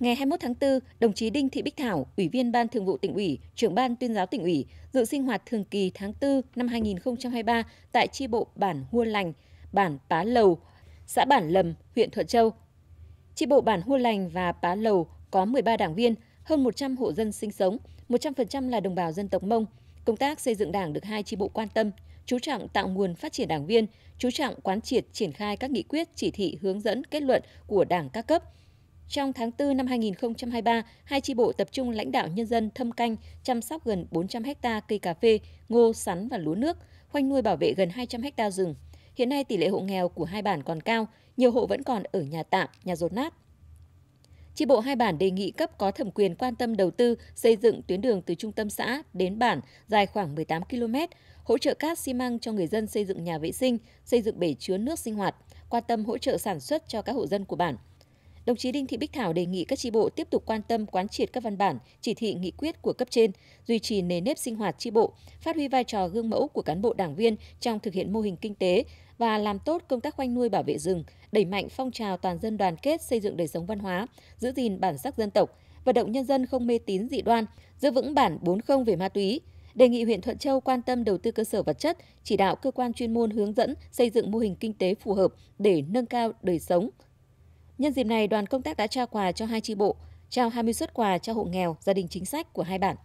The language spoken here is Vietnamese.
Ngày 21 tháng 4, đồng chí Đinh Thị Bích Thảo, Ủy viên Ban Thường vụ tỉnh ủy, trưởng ban tuyên giáo tỉnh ủy, dự sinh hoạt thường kỳ tháng 4 năm 2023 tại chi bộ bản Hua Lành, bản Pá Lầu, xã Bản Lầm, huyện Thuận Châu. Chi bộ bản Hua Lành và Pá Lầu có 13 đảng viên, hơn 100 hộ dân sinh sống, 100% là đồng bào dân tộc Mông. Công tác xây dựng đảng được hai chi bộ quan tâm, chú trọng tạo nguồn phát triển đảng viên, chú trọng quán triệt triển khai các nghị quyết, chỉ thị, hướng dẫn, kết luận của đảng các cấp – trong tháng 4 năm 2023, hai tri bộ tập trung lãnh đạo nhân dân thâm canh, chăm sóc gần 400 ha cây cà phê, ngô, sắn và lúa nước, khoanh nuôi bảo vệ gần 200 ha rừng. Hiện nay tỷ lệ hộ nghèo của hai bản còn cao, nhiều hộ vẫn còn ở nhà tạm, nhà rột nát. Chi bộ hai bản đề nghị cấp có thẩm quyền quan tâm đầu tư xây dựng tuyến đường từ trung tâm xã đến bản dài khoảng 18 km, hỗ trợ cát xi măng cho người dân xây dựng nhà vệ sinh, xây dựng bể chứa nước sinh hoạt, quan tâm hỗ trợ sản xuất cho các hộ dân của bản đồng chí Đinh Thị Bích Thảo đề nghị các tri bộ tiếp tục quan tâm quán triệt các văn bản, chỉ thị nghị quyết của cấp trên, duy trì nề nếp sinh hoạt tri bộ, phát huy vai trò gương mẫu của cán bộ đảng viên trong thực hiện mô hình kinh tế và làm tốt công tác khoanh nuôi bảo vệ rừng, đẩy mạnh phong trào toàn dân đoàn kết xây dựng đời sống văn hóa, giữ gìn bản sắc dân tộc, vận động nhân dân không mê tín dị đoan, giữ vững bản 40 về ma túy, đề nghị huyện Thuận Châu quan tâm đầu tư cơ sở vật chất, chỉ đạo cơ quan chuyên môn hướng dẫn xây dựng mô hình kinh tế phù hợp để nâng cao đời sống, Nhân dịp này, đoàn công tác đã trao quà cho hai tri bộ, trao 20 xuất quà cho hộ nghèo, gia đình chính sách của hai bản.